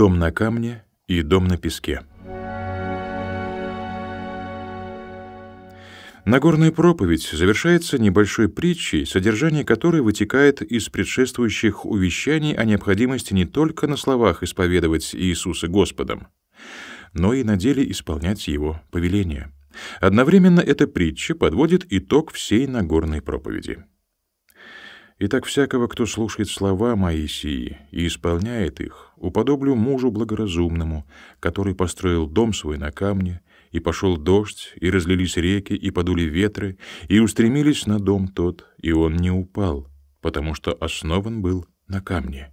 Дом на камне и дом на песке. Нагорная проповедь завершается небольшой притчей, содержание которой вытекает из предшествующих увещаний о необходимости не только на словах исповедовать Иисуса Господом, но и на деле исполнять Его повеление. Одновременно эта притча подводит итог всей Нагорной проповеди. И так всякого, кто слушает слова мои сии и исполняет их, уподоблю мужу благоразумному, который построил дом свой на камне, и пошел дождь, и разлились реки, и подули ветры, и устремились на дом тот, и он не упал, потому что основан был на камне.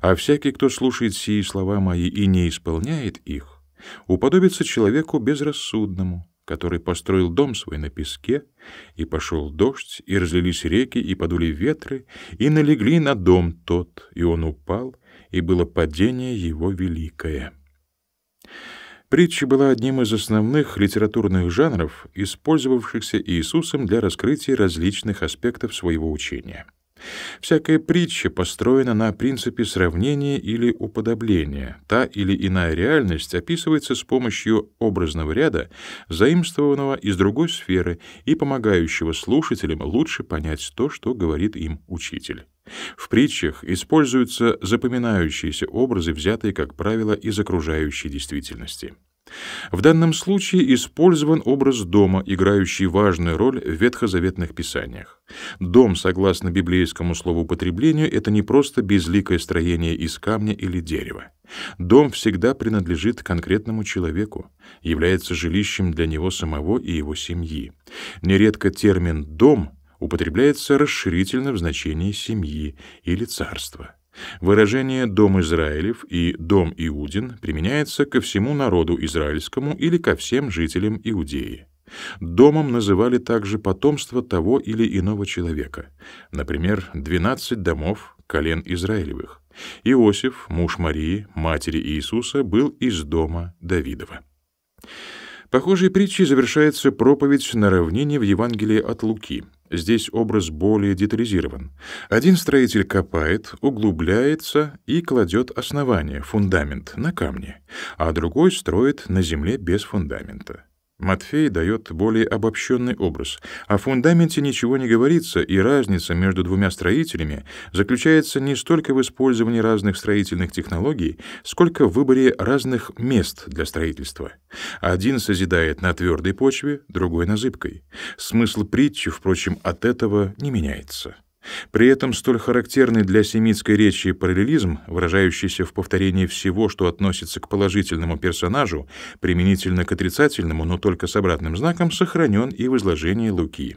А всякий, кто слушает сии слова мои и не исполняет их, уподобится человеку безрассудному, который построил дом свой на песке, и пошел дождь, и разлились реки, и подули ветры, и налегли на дом тот, и он упал, и было падение его великое. Притча была одним из основных литературных жанров, использовавшихся Иисусом для раскрытия различных аспектов своего учения — Всякая притча построена на принципе сравнения или уподобления. Та или иная реальность описывается с помощью образного ряда, заимствованного из другой сферы и помогающего слушателям лучше понять то, что говорит им учитель. В притчах используются запоминающиеся образы, взятые, как правило, из окружающей действительности. В данном случае использован образ дома, играющий важную роль в ветхозаветных писаниях. Дом, согласно библейскому словоупотреблению, это не просто безликое строение из камня или дерева. Дом всегда принадлежит конкретному человеку, является жилищем для него самого и его семьи. Нередко термин «дом» употребляется расширительно в значении семьи или царства. Выражение «дом Израилев» и «дом Иудин» применяется ко всему народу израильскому или ко всем жителям Иудеи. Домом называли также потомство того или иного человека, например, 12 домов колен Израилевых. Иосиф, муж Марии, матери Иисуса, был из дома Давидова. Похожей притчей завершается проповедь на равнине в Евангелии от Луки — Здесь образ более детализирован. Один строитель копает, углубляется и кладет основание, фундамент, на камни, а другой строит на земле без фундамента. Матфей дает более обобщенный образ. О фундаменте ничего не говорится, и разница между двумя строителями заключается не столько в использовании разных строительных технологий, сколько в выборе разных мест для строительства. Один созидает на твердой почве, другой — на зыбкой. Смысл притчи, впрочем, от этого не меняется. При этом столь характерный для семитской речи параллелизм, выражающийся в повторении всего, что относится к положительному персонажу, применительно к отрицательному, но только с обратным знаком, сохранен и в изложении Луки.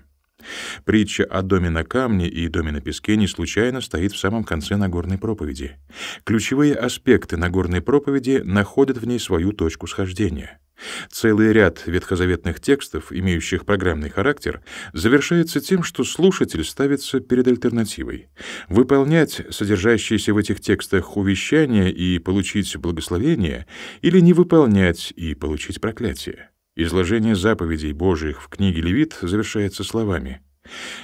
Притча о доме на камне и доме на песке не случайно стоит в самом конце Нагорной проповеди. Ключевые аспекты Нагорной проповеди находят в ней свою точку схождения — Целый ряд ветхозаветных текстов, имеющих программный характер, завершается тем, что слушатель ставится перед альтернативой. Выполнять содержащиеся в этих текстах увещания и получить благословение, или не выполнять и получить проклятие. Изложение заповедей Божьих в книге Левит завершается словами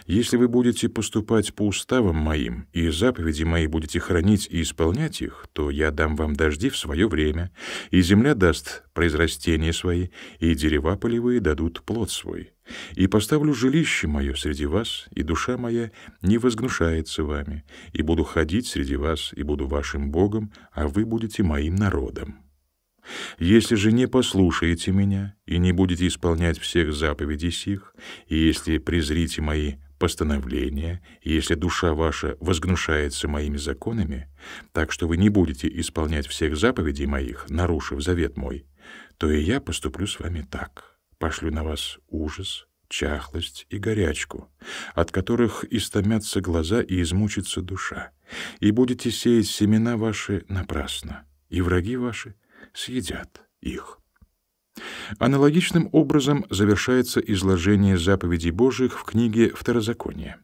если вы будете поступать по уставам моим и заповеди мои будете хранить и исполнять их, то я дам вам дожди в свое время, и земля даст произрастения свои, и дерева полевые дадут плод свой. И поставлю жилище мое среди вас, и душа моя не возгнушается вами, и буду ходить среди вас, и буду вашим Богом, а вы будете моим народом». Если же не послушаете меня и не будете исполнять всех заповедей сих, и если презрите мои постановления, и если душа ваша возгнушается моими законами, так что вы не будете исполнять всех заповедей моих, нарушив завет мой, то и я поступлю с вами так. Пошлю на вас ужас, чахлость и горячку, от которых истомятся глаза и измучится душа, и будете сеять семена ваши напрасно, и враги ваши — съедят их. Аналогичным образом завершается изложение заповедей Божьих в книге Второзакония.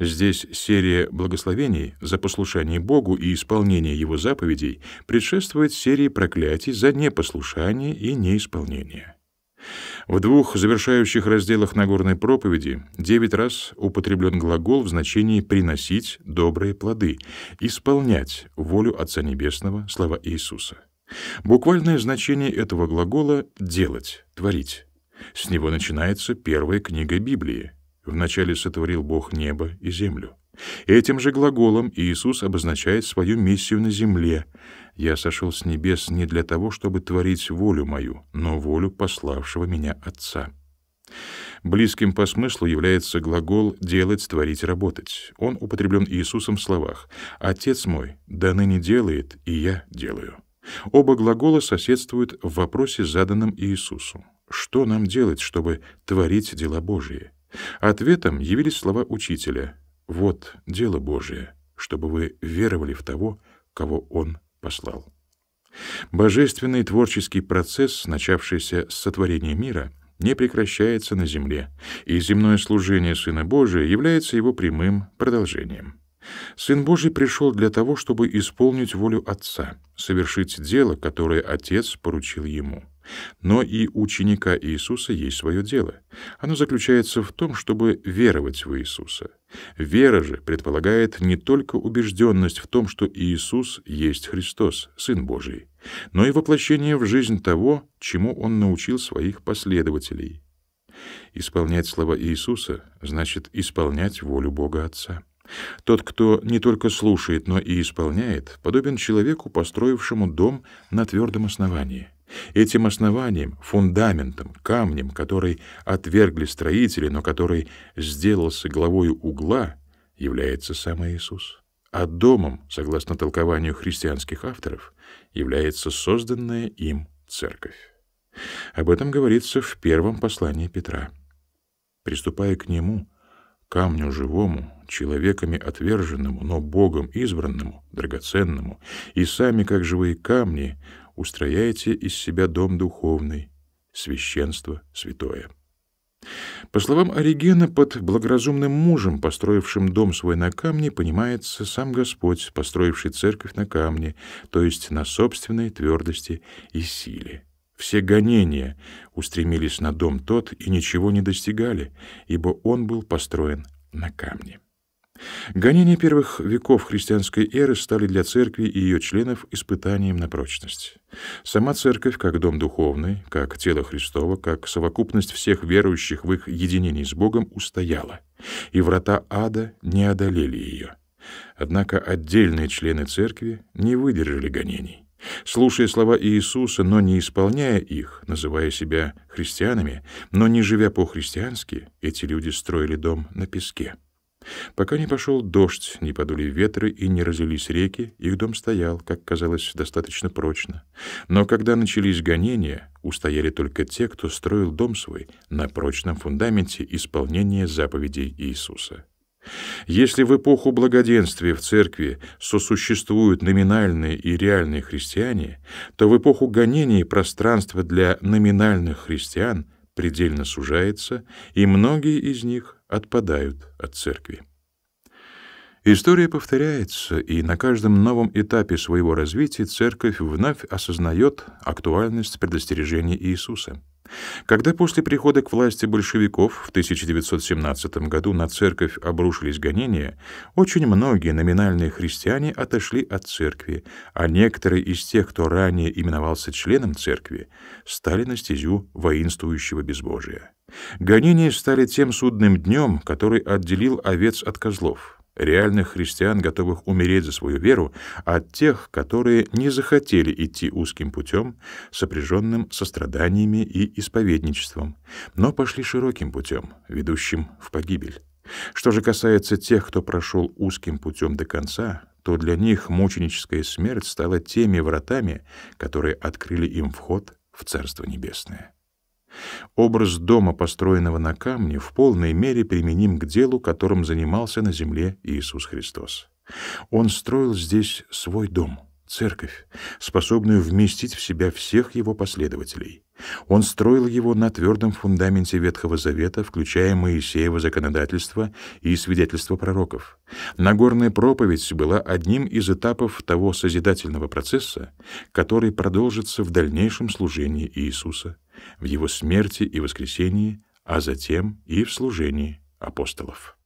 Здесь серия благословений за послушание Богу и исполнение Его заповедей предшествует серии проклятий за непослушание и неисполнение. В двух завершающих разделах Нагорной проповеди девять раз употреблен глагол в значении «приносить добрые плоды», «исполнять волю Отца Небесного» слова Иисуса — Буквальное значение этого глагола делать, творить. С него начинается первая книга Библии. Вначале сотворил Бог небо и землю. Этим же глаголом Иисус обозначает свою миссию на земле. Я сошел с небес не для того, чтобы творить волю мою, но волю пославшего меня Отца. Близким по смыслу является глагол «делать, творить, работать». Он употреблен Иисусом в словах «Отец мой, да ныне делает, и я делаю». Оба глагола соседствуют в вопросе, заданном Иисусу. Что нам делать, чтобы творить дела Божие? Ответом явились слова учителя: "Вот дело Божие, чтобы вы веровали в того, кого он послал". Божественный творческий процесс, начавшийся с сотворения мира, не прекращается на земле, и земное служение Сына Божия является его прямым продолжением. Сын Божий пришел для того, чтобы исполнить волю Отца, совершить дело, которое Отец поручил ему. Но и ученика Иисуса есть свое дело. Оно заключается в том, чтобы веровать в Иисуса. Вера же предполагает не только убежденность в том, что Иисус есть Христос, Сын Божий, но и воплощение в жизнь того, чему Он научил своих последователей. Исполнять слова Иисуса значит исполнять волю Бога Отца. Тот, кто не только слушает, но и исполняет, подобен человеку, построившему дом на твердом основании. Этим основанием, фундаментом, камнем, который отвергли строители, но который сделался главой угла, является сам Иисус. А домом, согласно толкованию христианских авторов, является созданная им церковь. Об этом говорится в первом послании Петра. Приступая к нему, камню живому, человеками отверженному, но Богом избранному, драгоценному, и сами, как живые камни, устрояете из себя дом духовный, священство святое. По словам Оригена, под благоразумным мужем, построившим дом свой на камне, понимается сам Господь, построивший церковь на камне, то есть на собственной твердости и силе. Все гонения устремились на дом тот и ничего не достигали, ибо он был построен на камне. Гонения первых веков христианской эры стали для церкви и ее членов испытанием на прочность. Сама церковь, как дом духовный, как тело Христово, как совокупность всех верующих в их единении с Богом устояла, и врата ада не одолели ее. Однако отдельные члены церкви не выдержали гонений. Слушая слова Иисуса, но не исполняя их, называя себя христианами, но не живя по-христиански, эти люди строили дом на песке. Пока не пошел дождь, не подули ветры и не разлились реки, их дом стоял, как казалось, достаточно прочно. Но когда начались гонения, устояли только те, кто строил дом свой на прочном фундаменте исполнения заповедей Иисуса. Если в эпоху благоденствия в церкви сосуществуют номинальные и реальные христиане, то в эпоху гонений пространство для номинальных христиан – предельно сужается, и многие из них отпадают от церкви. История повторяется, и на каждом новом этапе своего развития церковь вновь осознает актуальность предостережений Иисуса. Когда после прихода к власти большевиков в 1917 году на церковь обрушились гонения, очень многие номинальные христиане отошли от церкви, а некоторые из тех, кто ранее именовался членом церкви, стали на стезю воинствующего безбожия. Гонения стали тем судным днем, который отделил овец от козлов — реальных христиан, готовых умереть за свою веру, от тех, которые не захотели идти узким путем, сопряженным со страданиями и исповедничеством, но пошли широким путем, ведущим в погибель. Что же касается тех, кто прошел узким путем до конца, то для них мученическая смерть стала теми вратами, которые открыли им вход в Царство Небесное. Образ дома, построенного на камне, в полной мере применим к делу, которым занимался на земле Иисус Христос. Он строил здесь свой дом, церковь, способную вместить в себя всех его последователей. Он строил его на твердом фундаменте Ветхого Завета, включая Моисеево законодательство и свидетельство пророков. Нагорная проповедь была одним из этапов того созидательного процесса, который продолжится в дальнейшем служении Иисуса – в его смерти и воскресении, а затем и в служении апостолов.